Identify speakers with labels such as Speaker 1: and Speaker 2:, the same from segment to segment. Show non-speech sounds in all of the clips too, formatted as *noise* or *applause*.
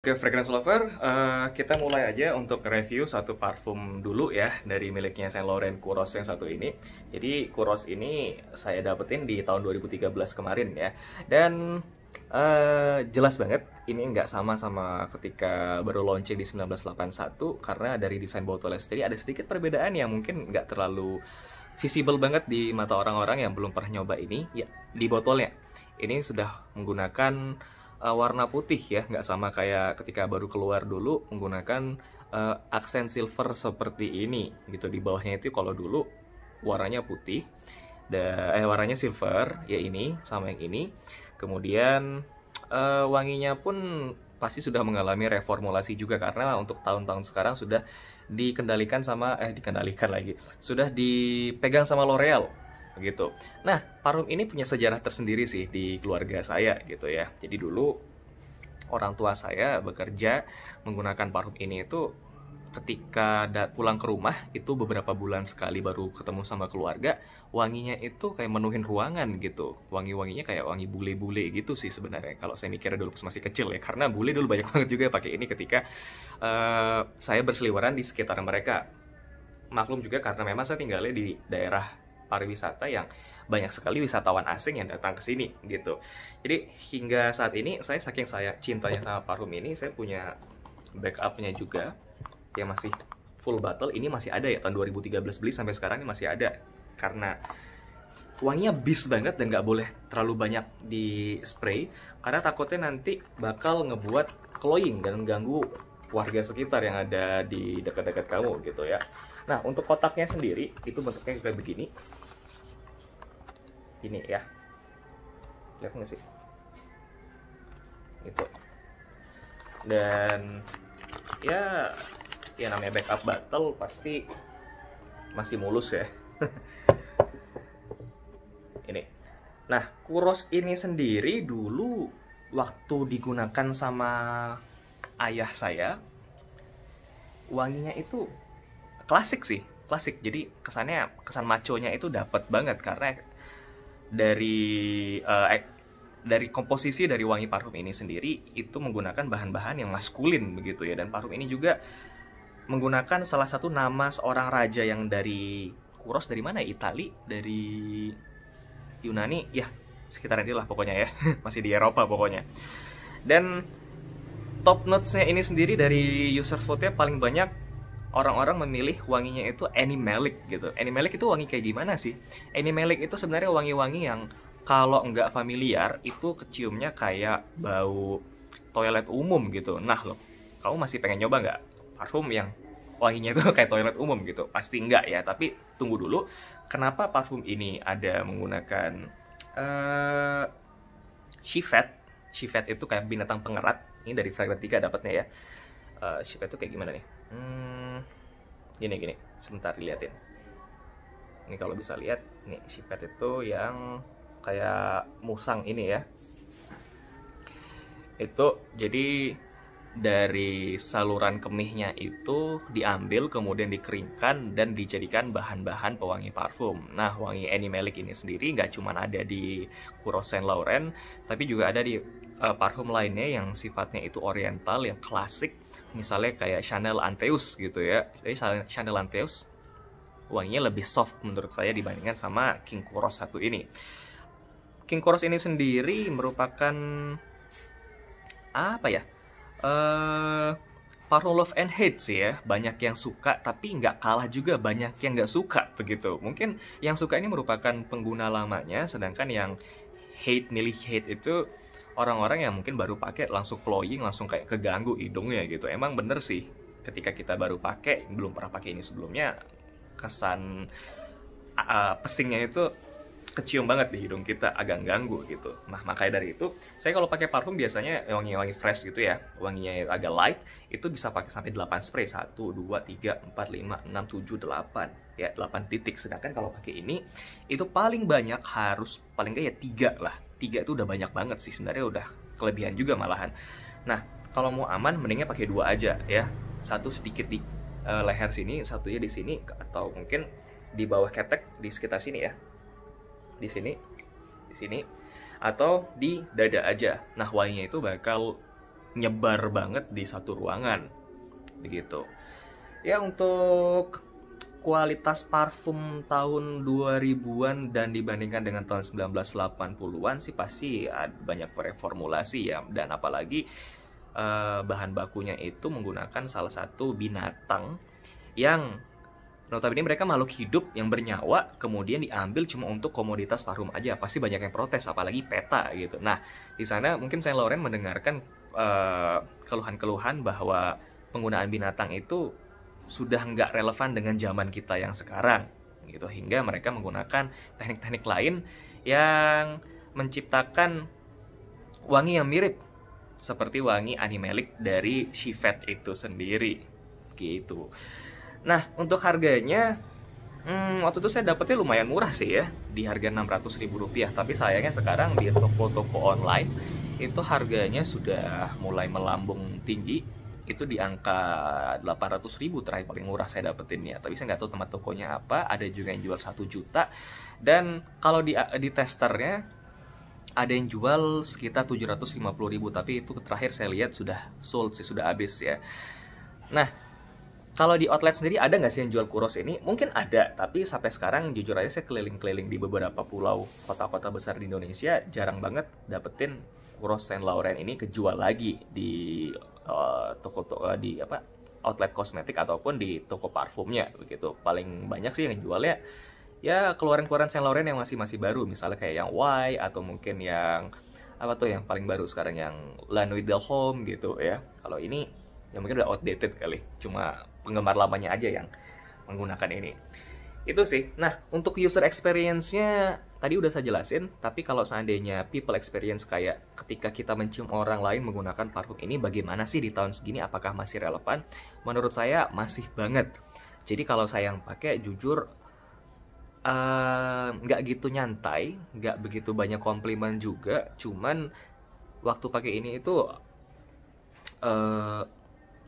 Speaker 1: Oke, Fragrance Lover, uh, kita mulai aja untuk review satu parfum dulu ya dari miliknya Saint Laurent Kuros yang satu ini. Jadi Kuros ini saya dapetin di tahun 2013 kemarin ya. Dan uh, jelas banget ini nggak sama sama ketika baru launching di 1981 karena dari desain botolnya sendiri ada sedikit perbedaan yang mungkin nggak terlalu visible banget di mata orang-orang yang belum pernah nyoba ini. Ya, di botolnya. Ini sudah menggunakan uh, warna putih ya, nggak sama kayak ketika baru keluar dulu menggunakan uh, aksen silver seperti ini gitu di bawahnya itu kalau dulu warnanya putih da eh warnanya silver ya ini sama yang ini kemudian uh, wanginya pun pasti sudah mengalami reformulasi juga karena untuk tahun-tahun sekarang sudah dikendalikan sama eh dikendalikan lagi sudah dipegang sama L'Oreal gitu. Nah, parfum ini punya sejarah tersendiri sih di keluarga saya gitu ya. Jadi dulu orang tua saya bekerja menggunakan parfum ini itu ketika pulang ke rumah itu beberapa bulan sekali baru ketemu sama keluarga wanginya itu kayak menuhin ruangan gitu wangi-wanginya kayak wangi bule-bule gitu sih sebenarnya kalau saya mikirnya dulu masih kecil ya karena bule dulu banyak *laughs* banget juga pakai ini ketika uh, saya berseliweran di sekitar mereka maklum juga karena memang saya tinggalnya di daerah pariwisata yang banyak sekali wisatawan asing yang datang ke sini gitu. Jadi hingga saat ini saya saking saya cintanya sama Parfum ini saya punya backupnya juga yang masih full bottle ini masih ada ya tahun 2013 beli sampai sekarang ini masih ada karena wanginya bis banget dan nggak boleh terlalu banyak di spray karena takutnya nanti bakal ngebuat cloying dan ganggu warga sekitar yang ada di dekat-dekat kamu gitu ya. Nah, untuk kotaknya sendiri itu bentuknya kayak begini. Ini ya. Lihat nggak sih? Gitu. Dan ya ya namanya backup battle pasti masih mulus ya. *laughs* ini. Nah, Kuros ini sendiri dulu waktu digunakan sama ayah saya wanginya itu klasik sih klasik jadi kesannya kesan maconya itu dapat banget karena dari uh, dari komposisi dari wangi parfum ini sendiri itu menggunakan bahan-bahan yang maskulin begitu ya dan parfum ini juga menggunakan salah satu nama seorang raja yang dari Kuros dari mana ya? Itali dari Yunani ya sekitaran itulah pokoknya ya *laughs* masih di Eropa pokoknya dan top notes-nya ini sendiri dari user vote-nya paling banyak orang-orang memilih wanginya itu animalic gitu. Animalic itu wangi kayak gimana sih? Animalic itu sebenarnya wangi-wangi yang kalau nggak familiar itu keciumnya kayak bau toilet umum gitu. Nah loh, kamu masih pengen nyoba nggak parfum yang wanginya itu *laughs* kayak toilet umum gitu? Pasti nggak ya, tapi tunggu dulu. Kenapa parfum ini ada menggunakan uh, civet? Civet itu kayak binatang pengerat ini dari fragment 3 dapatnya ya uh, eh, shape itu kayak gimana nih hmm, gini gini sebentar diliatin ini kalau bisa lihat nih sipet itu yang kayak musang ini ya itu jadi dari saluran kemihnya itu diambil kemudian dikeringkan dan dijadikan bahan-bahan pewangi parfum. Nah, wangi animalic ini sendiri nggak cuma ada di Kuro Saint Laurent, tapi juga ada di uh, parfum lainnya yang sifatnya itu oriental, yang klasik, misalnya kayak Chanel Anteus gitu ya. Jadi Chanel Anteus wanginya lebih soft menurut saya dibandingkan sama King Kuros satu ini. King Kuros ini sendiri merupakan apa ya? Uh, parfum love and hate sih ya banyak yang suka tapi nggak kalah juga banyak yang nggak suka begitu mungkin yang suka ini merupakan pengguna lamanya sedangkan yang hate milih hate itu orang-orang yang mungkin baru pakai langsung cloying langsung kayak keganggu hidungnya gitu emang bener sih ketika kita baru pakai belum pernah pakai ini sebelumnya kesan uh, pesingnya itu kecium banget di hidung kita agak ganggu gitu nah makanya dari itu saya kalau pakai parfum biasanya wangi-wangi fresh gitu ya wanginya agak light itu bisa pakai sampai 8 spray 1, 2, 3, 4, 5, 6, 7, 8 ya 8 titik sedangkan kalau pakai ini itu paling banyak harus paling kayak 3 ya lah tiga itu udah banyak banget sih sebenarnya udah kelebihan juga malahan nah kalau mau aman mendingnya pakai dua aja ya satu sedikit di uh, leher sini satunya di sini atau mungkin di bawah ketek di sekitar sini ya di sini di sini atau di dada aja nah wanginya itu bakal nyebar banget di satu ruangan begitu ya untuk kualitas parfum tahun 2000-an dan dibandingkan dengan tahun 1980-an sih pasti banyak reformulasi ya dan apalagi eh, bahan bakunya itu menggunakan salah satu binatang yang notabene mereka makhluk hidup yang bernyawa kemudian diambil cuma untuk komoditas parfum aja pasti banyak yang protes apalagi peta gitu nah di sana mungkin saya Lauren mendengarkan eh, keluhan-keluhan bahwa penggunaan binatang itu sudah nggak relevan dengan zaman kita yang sekarang gitu hingga mereka menggunakan teknik-teknik lain yang menciptakan wangi yang mirip seperti wangi animelik dari Shivet itu sendiri gitu. Nah untuk harganya hmm, waktu itu saya dapetnya lumayan murah sih ya di harga ribu rupiah, tapi sayangnya sekarang di toko-toko online itu harganya sudah mulai melambung tinggi itu di angka 800 ribu terakhir paling murah saya dapetin ya tapi saya nggak tahu tempat tokonya apa ada juga yang jual 1 juta dan kalau di di testernya ada yang jual sekitar 750 ribu tapi itu terakhir saya lihat sudah sold sih sudah habis ya nah kalau di outlet sendiri ada nggak sih yang jual kuros ini? Mungkin ada, tapi sampai sekarang jujur aja saya keliling-keliling di beberapa pulau kota-kota besar di Indonesia jarang banget dapetin kuros Saint Laurent ini kejual lagi di Eh, toko toko-toko eh, di apa outlet kosmetik ataupun di toko parfumnya begitu. Paling banyak sih yang jual ya ya keluaran-keluaran Saint Laurent yang masih masih baru, misalnya kayak yang Y atau mungkin yang apa tuh yang paling baru sekarang yang La Nuit del Home gitu ya. Kalau ini yang mungkin udah outdated kali, cuma penggemar lamanya aja yang menggunakan ini. Itu sih. Nah, untuk user experience-nya Tadi udah saya jelasin, tapi kalau seandainya people experience kayak ketika kita mencium orang lain menggunakan parfum ini bagaimana sih di tahun segini apakah masih relevan? Menurut saya masih banget. Jadi kalau saya yang pakai jujur eh, nggak uh, gitu nyantai, nggak begitu banyak komplimen juga, cuman waktu pakai ini itu uh,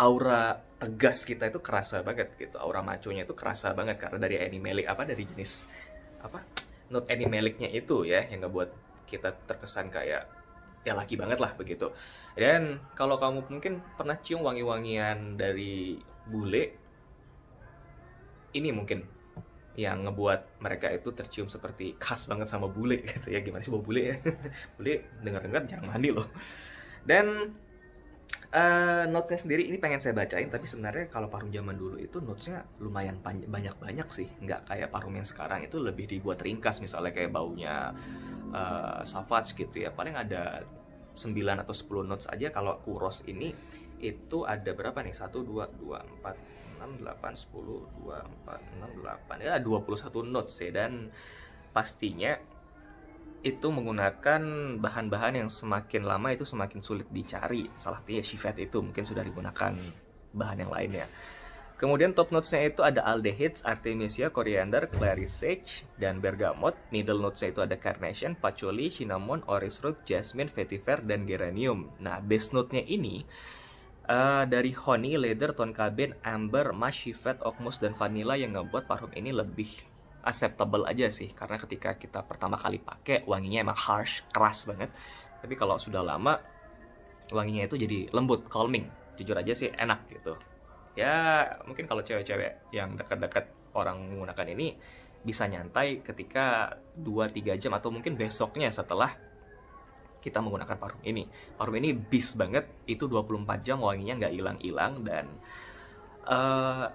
Speaker 1: aura tegas kita itu kerasa banget gitu, aura maconya itu kerasa banget karena dari animelik apa dari jenis apa note any Maliknya itu ya yang buat kita terkesan kayak ya laki banget lah begitu. Dan kalau kamu mungkin pernah cium wangi-wangian dari bule, ini mungkin yang ngebuat mereka itu tercium seperti khas banget sama bule *laughs* gitu ya gimana sih bawa bule ya *laughs* bule dengar dengar jangan mandi loh dan uh, notesnya sendiri ini pengen saya bacain tapi sebenarnya kalau parum zaman dulu itu notesnya lumayan banyak banyak sih nggak kayak parum yang sekarang itu lebih dibuat ringkas misalnya kayak baunya uh, savage gitu ya paling ada 9 atau 10 notes aja kalau kuros ini itu ada berapa nih 1 2 2 4 6 8 10 2 4 6 8 ya 21 notes ya dan pastinya itu menggunakan bahan-bahan yang semakin lama itu semakin sulit dicari. Salah satunya civet itu mungkin sudah digunakan bahan yang lainnya. Kemudian top notes-nya itu ada aldehydes, artemisia, coriander, clary sage, dan bergamot. Needle notes-nya itu ada carnation, patchouli, cinnamon, orris root, jasmine, vetiver, dan geranium. Nah, base note-nya ini uh, dari honey, leather, tonkaben, amber, mush, civet, dan vanilla yang ngebuat parfum ini lebih acceptable aja sih karena ketika kita pertama kali pakai wanginya emang harsh keras banget tapi kalau sudah lama wanginya itu jadi lembut calming jujur aja sih enak gitu ya mungkin kalau cewek-cewek yang dekat-dekat orang menggunakan ini bisa nyantai ketika 2-3 jam atau mungkin besoknya setelah kita menggunakan parfum ini. Parfum ini bis banget, itu 24 jam wanginya nggak hilang-hilang dan eh,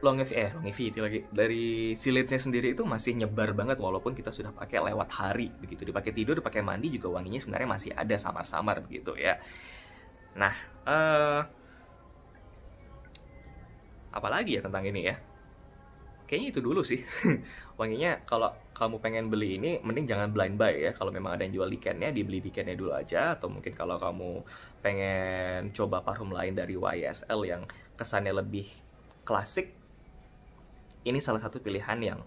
Speaker 1: longevity eh longevity lagi dari silage sendiri itu masih nyebar banget walaupun kita sudah pakai lewat hari begitu dipakai tidur dipakai mandi juga wanginya sebenarnya masih ada samar-samar begitu ya nah uh, apalagi ya tentang ini ya kayaknya itu dulu sih *laughs* wanginya kalau kamu pengen beli ini mending jangan blind buy ya kalau memang ada yang jual dikennya dibeli dikennya dulu aja atau mungkin kalau kamu pengen coba parfum lain dari YSL yang kesannya lebih klasik ini salah satu pilihan yang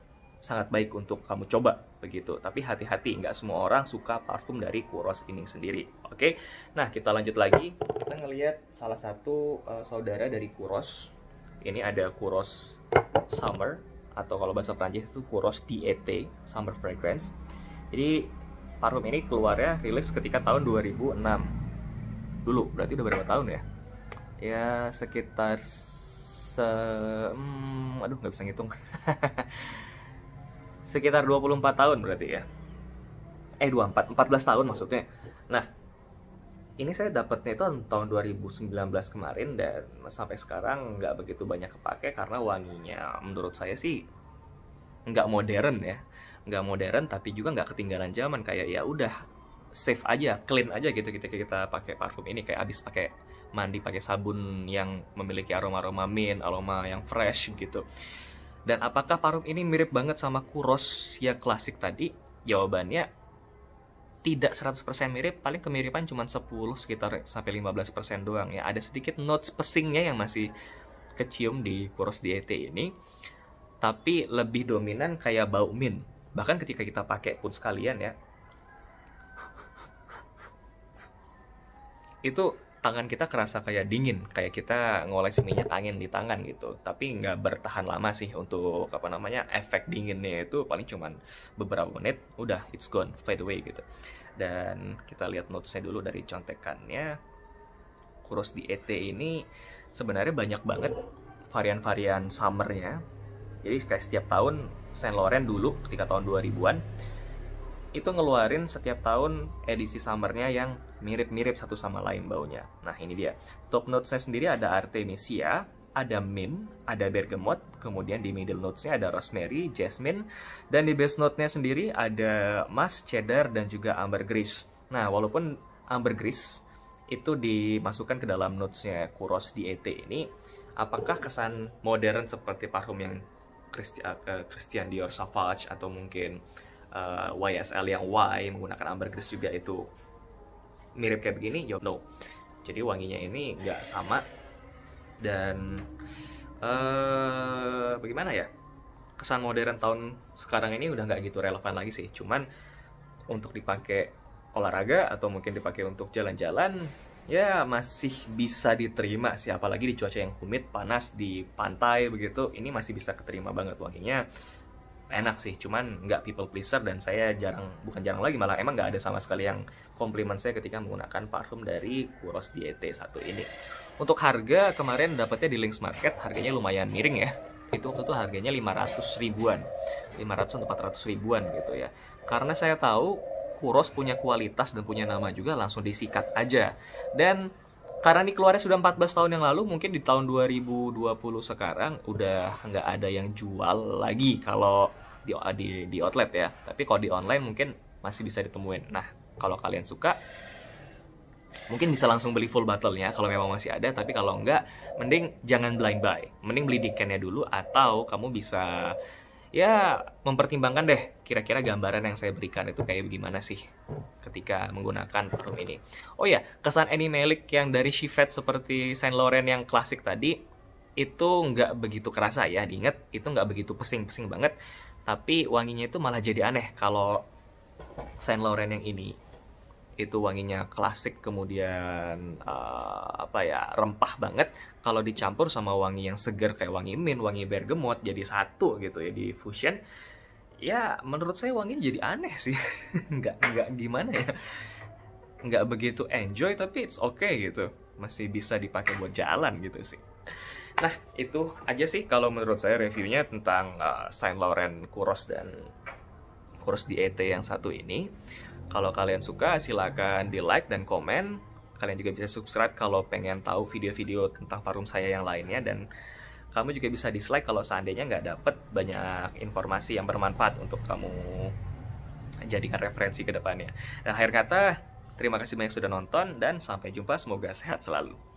Speaker 1: sangat baik untuk kamu coba begitu. Tapi hati-hati, nggak semua orang suka parfum dari Kuros ini sendiri. Oke, nah kita lanjut lagi. Kita ngelihat salah satu uh, saudara dari Kuros. Ini ada Kuros Summer atau kalau bahasa Prancis itu Kuros DET e Summer Fragrance. Jadi parfum ini keluarnya rilis ketika tahun 2006 dulu berarti udah berapa tahun ya ya sekitar se hmm, aduh nggak bisa ngitung *laughs* sekitar 24 tahun berarti ya eh 24 14 tahun maksudnya nah ini saya dapatnya itu tahun 2019 kemarin dan sampai sekarang nggak begitu banyak kepake karena wanginya menurut saya sih nggak modern ya nggak modern tapi juga nggak ketinggalan zaman kayak ya udah safe aja clean aja gitu kita kita pakai parfum ini kayak abis pakai mandi pakai sabun yang memiliki aroma-aroma mint, aroma yang fresh gitu. Dan apakah parfum ini mirip banget sama kuros yang klasik tadi? Jawabannya tidak 100% mirip, paling kemiripan cuma 10 sekitar sampai 15% doang ya. Ada sedikit notes pesingnya yang masih kecium di Kuros DET ini. Tapi lebih dominan kayak bau mint. Bahkan ketika kita pakai pun sekalian ya. Itu tangan kita kerasa kayak dingin, kayak kita ngoles minyak angin di tangan gitu. Tapi nggak bertahan lama sih untuk apa namanya efek dinginnya itu paling cuman beberapa menit, udah it's gone, fade away gitu. Dan kita lihat notesnya dulu dari contekannya. Kurus di ET ini sebenarnya banyak banget varian-varian summernya. Jadi kayak setiap tahun Saint Laurent dulu ketika tahun 2000-an itu ngeluarin setiap tahun edisi summernya yang mirip-mirip satu sama lain baunya. Nah ini dia. Top notes saya sendiri ada Artemisia, ada mint, ada bergamot, kemudian di middle notes-nya ada rosemary, jasmine, dan di base note-nya sendiri ada mas, cheddar, dan juga ambergris. Nah, walaupun ambergris itu dimasukkan ke dalam notes-nya Kuros di ET ini, apakah kesan modern seperti parfum yang eh, Christian Dior Savage atau mungkin uh, eh, YSL yang Y menggunakan ambergris juga itu mirip kayak begini? Jawab no. Jadi wanginya ini nggak sama dan uh, bagaimana ya? Kesan modern tahun sekarang ini udah nggak gitu relevan lagi sih. Cuman untuk dipakai olahraga atau mungkin dipakai untuk jalan-jalan ya masih bisa diterima sih apalagi di cuaca yang humid panas di pantai begitu ini masih bisa keterima banget wanginya enak sih cuman nggak people pleaser dan saya jarang bukan jarang lagi malah emang nggak ada sama sekali yang komplimen saya ketika menggunakan parfum dari Kuros Diete satu ini untuk harga kemarin dapatnya di Links Market harganya lumayan miring ya itu waktu itu harganya 500 ribuan 500 atau 400 ribuan gitu ya karena saya tahu Kuros punya kualitas dan punya nama juga langsung disikat aja dan karena ini keluarnya sudah 14 tahun yang lalu mungkin di tahun 2020 sekarang udah nggak ada yang jual lagi kalau di di di outlet ya tapi kalau di online mungkin masih bisa ditemuin nah kalau kalian suka mungkin bisa langsung beli full battle nya kalau memang masih ada tapi kalau enggak mending jangan blind buy mending beli di dulu atau kamu bisa ya mempertimbangkan deh kira-kira gambaran yang saya berikan itu kayak gimana sih ketika menggunakan room ini oh ya kesan animalic yang dari Shifet seperti Saint Laurent yang klasik tadi itu nggak begitu kerasa ya diingat itu nggak begitu pesing-pesing banget tapi wanginya itu malah jadi aneh kalau Saint Laurent yang ini itu wanginya klasik kemudian uh, apa ya rempah banget kalau dicampur sama wangi yang segar kayak wangi mint wangi bergamot jadi satu gitu ya di fusion ya menurut saya wangi jadi aneh sih *laughs* nggak nggak gimana ya nggak begitu enjoy tapi it's okay gitu masih bisa dipakai buat jalan gitu sih Nah, itu aja sih kalau menurut saya reviewnya tentang uh, Saint Laurent Kuros dan Kuros Et yang satu ini. Kalau kalian suka, silahkan di like dan komen. Kalian juga bisa subscribe kalau pengen tahu video-video tentang parfum saya yang lainnya. Dan kamu juga bisa dislike kalau seandainya nggak dapet banyak informasi yang bermanfaat untuk kamu jadikan referensi ke depannya. Dan akhir kata, terima kasih banyak sudah nonton dan sampai jumpa. Semoga sehat selalu.